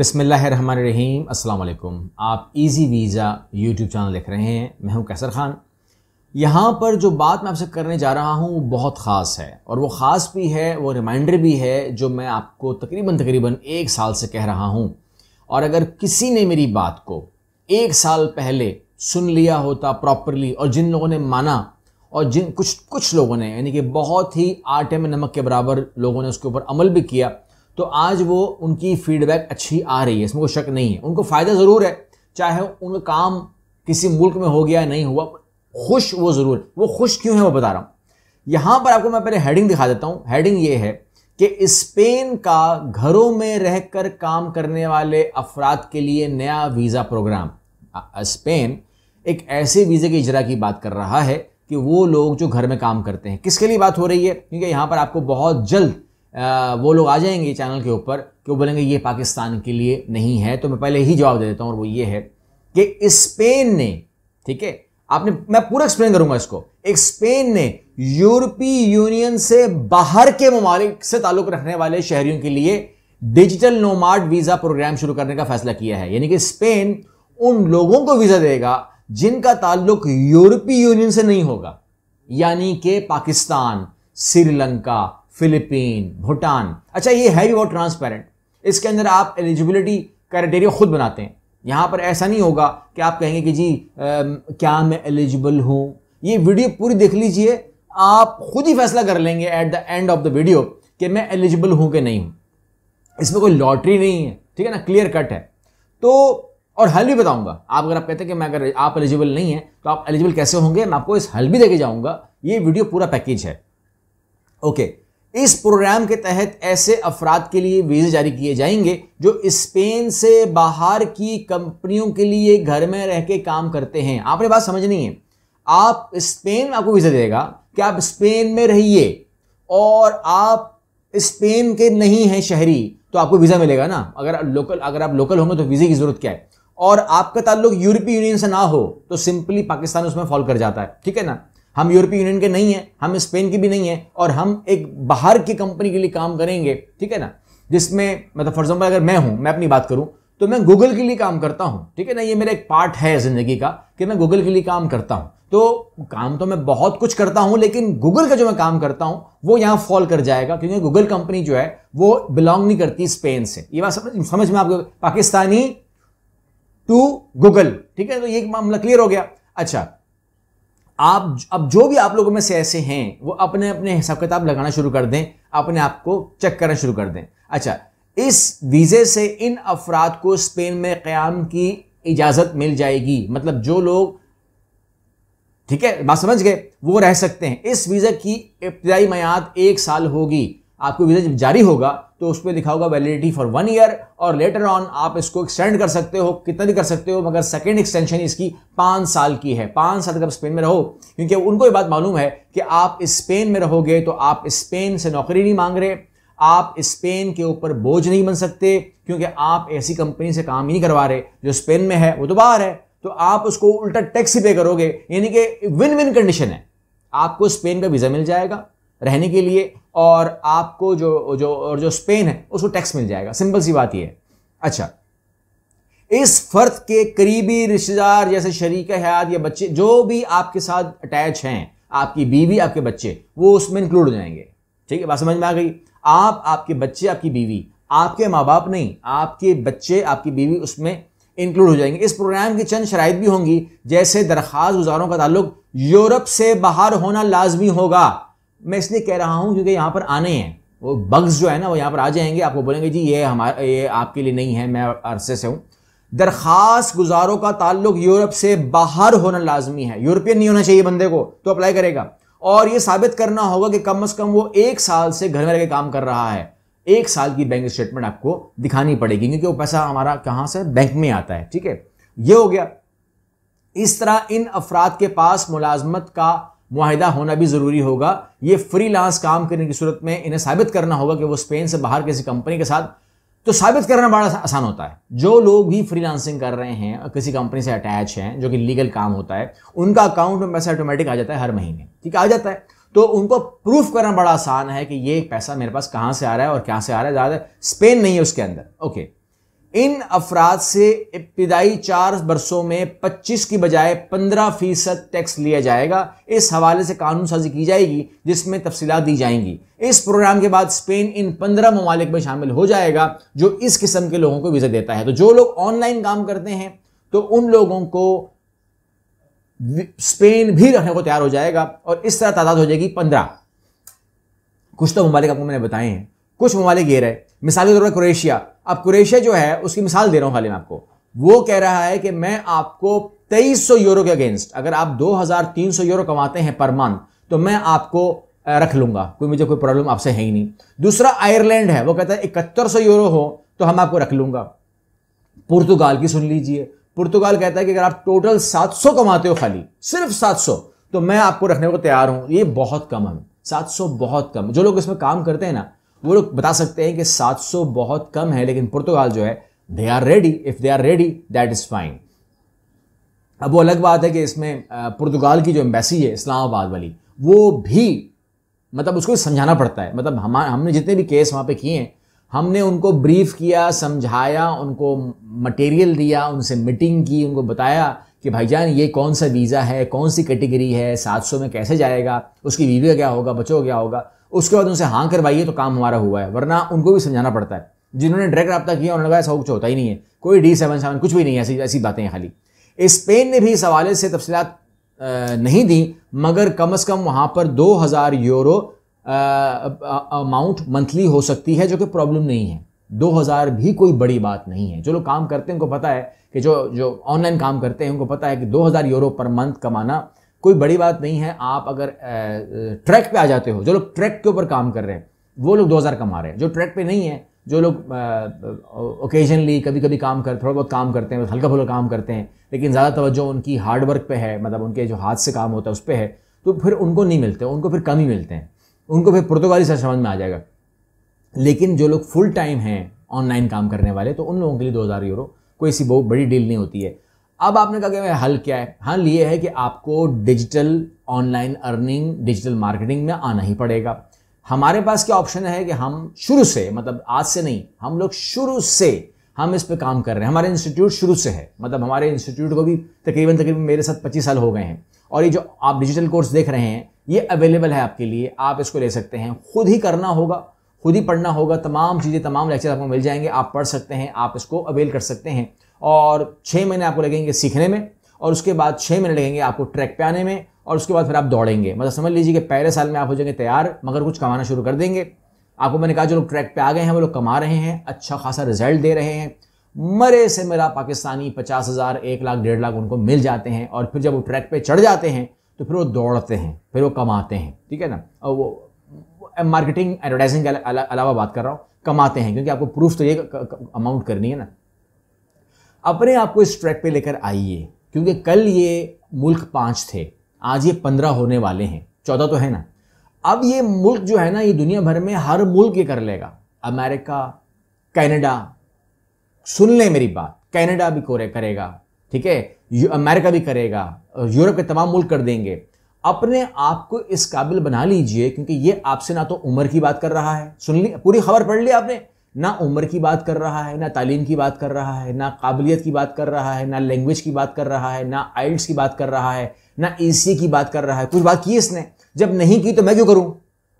अस्सलाम अल्लाम आप इजी वीज़ा यूट्यूब चैनल देख रहे हैं मैं हूं कैसर ख़ान यहाँ पर जो बात मैं आपसे करने जा रहा हूँ वो बहुत ख़ास है और वो ख़ास भी है वो रिमाइंडर भी है जो मैं आपको तकरीबन तकरीबन एक साल से कह रहा हूँ और अगर किसी ने मेरी बात को एक साल पहले सुन लिया होता प्रॉपरली और जिन लोगों ने माना और जिन कुछ कुछ लोगों ने यानी कि बहुत ही आटे में नमक के बराबर लोगों ने उसके ऊपर अमल भी किया तो आज वो उनकी फीडबैक अच्छी आ रही है इसमें कोई शक नहीं है उनको फ़ायदा ज़रूर है चाहे उनका काम किसी मुल्क में हो गया नहीं हुआ खुश वो ज़रूर है वो खुश क्यों है वो बता रहा हूँ यहाँ पर आपको मैं पहले हेडिंग दिखा देता हूँ हेडिंग ये है कि स्पेन का घरों में रहकर काम करने वाले अफराद के लिए नया वीज़ा प्रोग्राम स्पेन एक ऐसे वीज़े के इजरा की बात कर रहा है कि वो लोग जो घर में काम करते हैं किसके लिए बात हो रही है क्योंकि यहाँ पर आपको बहुत जल्द वो लोग आ जाएंगे चैनल के ऊपर कि वो बोलेंगे ये पाकिस्तान के लिए नहीं है तो मैं पहले ही जवाब दे देता हूँ और वो ये है कि स्पेन ने ठीक है आपने मैं पूरा एक्सप्लेन करूंगा इसको एक स्पेन ने यूरोपीय यूनियन से बाहर के ममालिक से ताल्लुक रखने वाले शहरियों के लिए डिजिटल नोमार्ड वीजा प्रोग्राम शुरू करने का फैसला किया है यानी कि स्पेन उन लोगों को वीजा देगा जिनका ताल्लुक यूरोपीय यूनियन से नहीं होगा यानी कि पाकिस्तान श्रीलंका फिलीपीन भूटान अच्छा ये है भी बहुत ट्रांसपेरेंट इसके अंदर आप एलिजिबिलिटी क्राइटेरिया खुद बनाते हैं यहाँ पर ऐसा नहीं होगा कि आप कहेंगे कि जी आ, क्या मैं एलिजिबल हूँ ये वीडियो पूरी देख लीजिए आप खुद ही फैसला कर लेंगे at the end of the video कि मैं एलिजिबल हूँ कि नहीं हूँ इसमें कोई लॉटरी नहीं है ठीक है ना क्लियर कट है तो और हल भी बताऊंगा आप अगर आप कहते हैं कि मैं अगर आप एलिजिबल नहीं है तो आप एलिजिबल कैसे होंगे मैं आपको इस हल भी देके जाऊंगा ये वीडियो पूरा पैकेज है ओके इस प्रोग्राम के तहत ऐसे अफराद के लिए वीज़े जारी किए जाएंगे जो स्पेन से बाहर की कंपनियों के लिए घर में रह के काम करते हैं आपने बात समझनी है आप स्पेन आपको वीज़ा देगा कि आप स्पेन में रहिए और आप स्पेन के नहीं हैं शहरी तो आपको वीज़ा मिलेगा ना अगर लोकल अगर आप लोकल होंगे तो वीज़े की ज़रूरत क्या है और आपका ताल्लुक यूरोपीय यूनियन से ना हो तो सिंपली पाकिस्तान उसमें फॉल कर जाता है ठीक है ना हम यूरोपीय यूनियन के नहीं हैं हम स्पेन के भी नहीं हैं और हम एक बाहर की कंपनी के लिए काम करेंगे ठीक है ना जिसमें मतलब फॉर एग्जाम्पल अगर मैं हूँ मैं अपनी बात करूँ तो मैं गूगल के लिए काम करता हूँ ठीक है ना ये मेरा एक पार्ट है ज़िंदगी का कि मैं गूगल के लिए काम करता हूँ तो काम तो मैं बहुत कुछ करता हूँ लेकिन गूगल का जो मैं काम करता हूँ वो यहाँ फॉल कर जाएगा क्योंकि गूगल कंपनी जो है वो बिलोंग नहीं करती स्पेन से ये बात समझ समझ में आपको पाकिस्तानी टू गूगल ठीक है तो ये मामला क्लियर हो गया अच्छा आप अब जो भी आप लोगों में से ऐसे हैं वो अपने अपने हिसाब किताब लगाना शुरू कर दें अपने आप को चेक करना शुरू कर दें अच्छा इस वीज़े से इन अफराद को स्पेन में क़्याम की इजाज़त मिल जाएगी मतलब जो लोग ठीक है बात समझ गए वो रह सकते हैं इस वीज़ा की इब्तदाई मैाद एक साल होगी आपको वीज़ा जब जारी होगा तो उस पर लिखा होगा वैलिडिटी फॉर वन ईयर और लेटर ऑन आप इसको एक्सटेंड कर सकते हो कितना भी कर सकते हो मगर सेकेंड एक्सटेंशन इसकी पाँच साल की है पाँच साल तक आप स्पेन में रहो क्योंकि उनको ये बात मालूम है कि आप स्पेन में रहोगे तो आप स्पेन से नौकरी नहीं मांग रहे आप स्पेन के ऊपर बोझ नहीं बन सकते क्योंकि आप ऐसी कंपनी से काम ही नहीं करवा रहे जो स्पेन में है वो तो बाहर है तो आप उसको उल्टा टैक्स ही पे करोगे यानी कि विन विन कंडीशन है आपको स्पेन का वीज़ा मिल जाएगा रहने के लिए और आपको जो जो और जो स्पेन है उसको टैक्स मिल जाएगा सिंपल सी बात यह है अच्छा इस फर्द के करीबी रिश्तेदार जैसे शरीक हयात या बच्चे जो भी आपके साथ अटैच हैं आपकी बीवी आपके बच्चे वो उसमें इंक्लूड हो जाएंगे ठीक है बात समझ में आ गई आप आपके बच्चे आपकी बीवी आपके माँ बाप नहीं आपके बच्चे आपकी बीवी उसमें इंक्लूड हो जाएंगे इस प्रोग्राम की चंद शराइ भी होंगी जैसे दरख्वास्त गुजारों का ताल्लुक यूरोप से बाहर होना लाजमी होगा मैं इसलिए कह रहा हूँ क्योंकि यहाँ पर आने हैं वो बग्स जो है ना वो यहाँ पर आ जाएंगे आपको बोलेंगे जी ये हमारा ये आपके लिए नहीं है मैं अरसे से हूँ दरख्वास गुजारों का ताल्लुक यूरोप से बाहर होना लाजमी है यूरोपियन नहीं होना चाहिए बंदे को तो अप्लाई करेगा और ये साबित करना होगा कि कम अज़ कम वो एक साल से घर में रहकर काम कर रहा है एक साल की बैंक स्टेटमेंट आपको दिखानी पड़ेगी क्योंकि वो पैसा हमारा कहाँ से बैंक में आता है ठीक है ये हो गया इस तरह इन अफराद के पास मुलाजमत का माहिदा होना भी ज़रूरी होगा ये फ्रीलांस काम करने की सूरत में इन्हें साबित करना होगा कि वो स्पेन से बाहर किसी कंपनी के साथ तो साबित करना बड़ा आसान होता है जो लोग भी फ्रीलांसिंग कर रहे हैं किसी कंपनी से अटैच हैं जो कि लीगल काम होता है उनका अकाउंट में पैसा ऑटोमेटिक आ जाता है हर महीने ठीक है आ जाता है तो उनको प्रूफ करना बड़ा आसान है कि ये पैसा मेरे पास कहाँ से आ रहा है और कहाँ से आ रहा है ज़्यादा स्पेन नहीं है उसके अंदर ओके इन अफराद से इब्तदाई चार बरसों में 25 की बजाय 15 फीसद टैक्स लिया जाएगा इस हवाले से कानून साजी की जाएगी जिसमें तफसीत दी जाएंगी इस प्रोग्राम के बाद स्पेन इन 15 ममालिक में शामिल हो जाएगा जो इस किस्म के लोगों को वीज़ा देता है तो जो लोग ऑनलाइन काम करते हैं तो उन लोगों को स्पेन भी रखने को तैयार हो जाएगा और इस तरह तादाद हो जाएगी पंद्रह कुछ तो ममालिक आपको मैंने बताए हैं कुछ ममालिक ये रहे मिसाल के तौर पर क्रोएशिया अब क्रोएशिया जो है उसकी मिसाल दे रहा हूं हाल ही में आपको वो कह रहा है कि मैं आपको 2300 यूरो के अगेंस्ट अगर आप 2300 यूरो कमाते हैं पर मंथ तो मैं आपको रख लूंगा कोई मुझे कोई प्रॉब्लम आपसे है ही नहीं दूसरा आयरलैंड है वो कहता है इकहत्तर सौ यूरो हो तो हम आपको रख लूंगा पुर्तगाल की सुन लीजिए पुर्तगाल कहता है कि अगर आप टोटल 700 कमाते हो खाली सिर्फ 700 तो मैं आपको रखने को तैयार हूं ये बहुत कम है 700 बहुत कम जो लोग इसमें काम करते हैं ना वो लोग बता सकते हैं कि 700 बहुत कम है लेकिन पुर्तगाल जो है they are ready if they are ready that is fine अब वो अलग बात है कि इसमें पुर्तगाल की जो एम्बेसी है इस्लामाबाद वाली वो भी मतलब उसको समझाना पड़ता है मतलब हम हमने जितने भी केस वहाँ पे किए हैं हमने उनको ब्रीफ किया समझाया उनको मटेरियल दिया उनसे मीटिंग की उनको बताया कि भाईजान ये कौन सा वीज़ा है कौन सी कैटेगरी है 700 में कैसे जाएगा उसकी वीवा क्या होगा का क्या होगा उसके बाद उनसे हाँ करवाइए तो काम हमारा हुआ है वरना उनको भी समझाना पड़ता है जिन्होंने डायरेक्ट रब्ता किया उन्होंने कहा ऐसा कुछ होता ही नहीं है कोई डी सेवन सेवन कुछ भी नहीं है ऐसी ऐसी बातें खाली स्पेन ने भी इस हवाले से तफसीत नहीं दी मगर कम अज़ कम वहाँ पर दो हज़ार यूरो अमाउंट मंथली हो सकती है जो कि प्रॉब्लम नहीं है दो हज़ार भी कोई बड़ी बात नहीं है जो लोग काम करते हैं उनको पता है कि जो जो ऑनलाइन काम करते हैं उनको पता है कि दो हज़ार यूरो पर मंथ कमाना कोई बड़ी बात नहीं है आप अगर ट्रैक पे आ जाते हो जो लोग ट्रैक के ऊपर काम कर रहे हैं वो लोग दो हज़ार कमा रहे हैं जो ट्रैक पे नहीं है जो लोग ओकेजनली कभी कभी काम कर थोड़ा बहुत काम करते हैं हल्का फुल्का काम करते हैं लेकिन ज़्यादा तवज्जो उनकी हार्डवर्क पर पे है मतलब उनके जो हाथ से काम होता है उस पर है तो फिर उनको नहीं मिलते उनको फिर कम ही मिलते हैं उनको फिर पुर्तगाली से समझ में आ जाएगा लेकिन जो लोग फुल टाइम हैं ऑनलाइन काम करने वाले तो उन लोगों के लिए दो हज़ार यूरो कोई ऐसी बहुत बड़ी डील नहीं होती है अब आपने कहा कि मैं हल क्या है हल ये है कि आपको digital online earning digital marketing में आना ही पड़ेगा हमारे पास क्या ऑप्शन है कि हम शुरू से मतलब आज से नहीं हम लोग शुरू से हम इस पे काम कर रहे हैं हमारे इंस्टीट्यूट शुरू से है मतलब हमारे इंस्टीट्यूट को भी तकरीबन तकरीबन मेरे साथ पच्चीस साल हो गए हैं और ये जो आप डिजिटल कोर्स देख रहे हैं ये अवेलेबल है आपके लिए आप इसको ले सकते हैं खुद ही करना होगा खुद ही पढ़ना होगा तमाम चीज़ें तमाम लेक्चर आपको मिल जाएंगे आप पढ़ सकते हैं आप इसको अवेल कर सकते हैं और छः महीने आपको लगेंगे सीखने में और उसके बाद छः महीने लगेंगे आपको ट्रैक पे आने में और उसके बाद फिर आप दौड़ेंगे मतलब समझ लीजिए कि पहले साल में आप हो जाएंगे तैयार मगर कुछ कमाना शुरू कर देंगे आपको मैंने कहा जो लोग ट्रैक पे आ गए हैं वो लोग कमा रहे हैं अच्छा खासा रिजल्ट दे रहे हैं मरे से मेरा पाकिस्तानी पचास हज़ार एक लाख डेढ़ लाख उनको मिल जाते हैं और फिर जब वो ट्रैक पे चढ़ जाते हैं तो फिर वो दौड़ते हैं फिर वो कमाते हैं ठीक है ना और वो मार्केटिंग एडवर्टाइजिंग के अलावा बात कर रहा हूँ कमाते हैं क्योंकि आपको प्रूफ तो ये अमाउंट करनी है ना अपने आप को इस ट्रैक पे लेकर आइए क्योंकि कल ये मुल्क पांच थे आज ये पंद्रह होने वाले हैं चौदह तो है ना अब ये मुल्क जो है ना ये दुनिया भर में हर मुल्क ये कर लेगा अमेरिका कैनेडा सुन ले मेरी बात कैनेडा भी कोरे करेगा ठीक है अमेरिका भी करेगा यूरोप के तमाम मुल्क कर देंगे अपने आप को इस काबिल बना लीजिए क्योंकि ये आपसे ना तो उम्र की बात कर रहा है सुन ली पूरी खबर पढ़ ली आपने ना उम्र की बात कर रहा है ना तालीम की बात कर रहा है ना काबिलियत की बात कर रहा है ना लैंग्वेज की बात कर रहा है ना आइल्स की बात कर रहा है ना ए e की बात कर रहा है कुछ बात की इसने जब नहीं की तो मैं क्यों करूं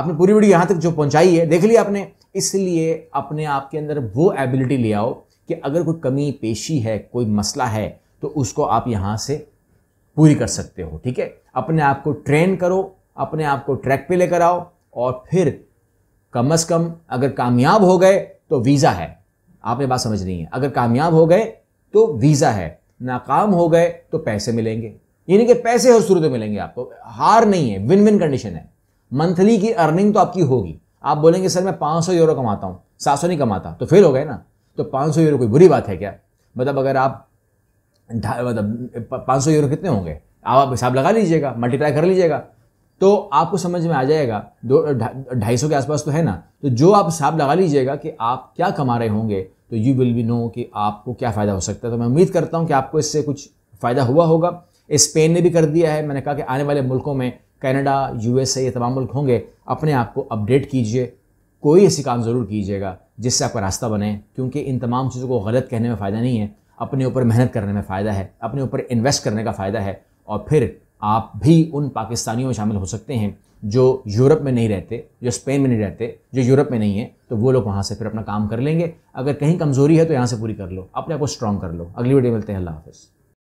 आपने पूरी वीडियो यहां तक जो पहुंचाई है देख लिया आपने इसलिए अपने आप के अंदर वो एबिलिटी ले आओ कि अगर कोई कमी पेशी है कोई मसला है तो उसको आप यहाँ से पूरी कर सकते हो ठीक है अपने आप को ट्रेन करो अपने आप को ट्रैक पे लेकर आओ और फिर कम अज़ कम अगर कामयाब हो गए तो वीज़ा है आपने बात समझ रही है अगर कामयाब हो गए तो वीज़ा है नाकाम हो गए तो पैसे मिलेंगे यानी कि पैसे हर सूरत में मिलेंगे आपको हार नहीं है विन विन कंडीशन है मंथली की अर्निंग तो आपकी होगी आप बोलेंगे सर मैं 500 यूरो कमाता हूँ सात सौ नहीं कमाता तो फेल हो गए ना तो 500 यूरो कोई बुरी बात है क्या मतलब अगर आप मतलब 500 यूरो कितने होंगे आप हिसाब लगा लीजिएगा मल्टीप्लाई कर लीजिएगा तो आपको समझ में आ जाएगा दो ढाई सौ के आसपास तो है ना तो जो आप हिसाब लगा लीजिएगा कि आप क्या कमा रहे होंगे तो यू विल बी नो कि आपको क्या फ़ायदा हो सकता है तो मैं उम्मीद करता हूँ कि आपको इससे कुछ फ़ायदा हुआ होगा स्पेन ने भी कर दिया है मैंने कहा कि आने वाले मुल्कों में कनाडा यूएसए ये तमाम मुल्क होंगे अपने आप को अपडेट कीजिए कोई ऐसी काम ज़रूर कीजिएगा जिससे आपका रास्ता बने क्योंकि इन तमाम चीज़ों को गलत कहने में फ़ायदा नहीं है अपने ऊपर मेहनत करने में फ़ायदा है अपने ऊपर इन्वेस्ट करने का फ़ायदा है और फिर आप भी उन पाकिस्तानियों में शामिल हो सकते हैं जो यूरोप में नहीं रहते जो स्पेन में नहीं रहते जो यूरोप में नहीं है तो वो लोग वहाँ से फिर अपना काम कर लेंगे अगर कहीं कमज़ोरी है तो यहाँ से पूरी कर लो अपने आप को स्ट्रॉन्ग कर लो अगली वीडियो मिलते हैं अल्लाह हाफिज़